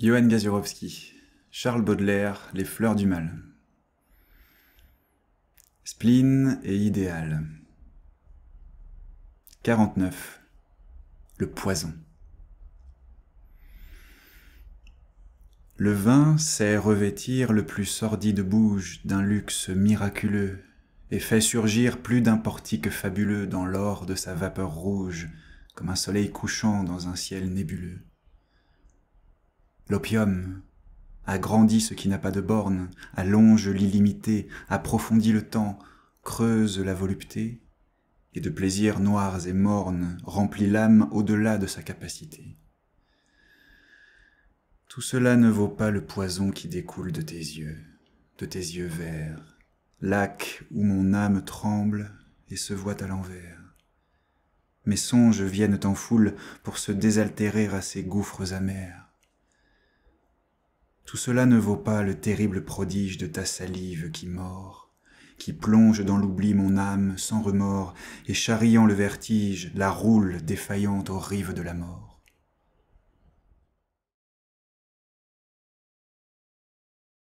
Johann Gazurowski, Charles Baudelaire, Les fleurs du mal. Spleen et idéal. 49. Le poison. Le vin sait revêtir le plus sordide bouge d'un luxe miraculeux et fait surgir plus d'un portique fabuleux dans l'or de sa vapeur rouge, comme un soleil couchant dans un ciel nébuleux. L'opium agrandit ce qui n'a pas de borne, allonge l'illimité, approfondit le temps, creuse la volupté, et de plaisirs noirs et mornes remplit l'âme au-delà de sa capacité. Tout cela ne vaut pas le poison qui découle de tes yeux, de tes yeux verts, lac où mon âme tremble et se voit à l'envers. Mes songes viennent en foule pour se désaltérer à ces gouffres amers. Tout cela ne vaut pas le terrible prodige de ta salive qui mord, qui plonge dans l'oubli mon âme sans remords, et charriant le vertige, la roule défaillante aux rives de la mort.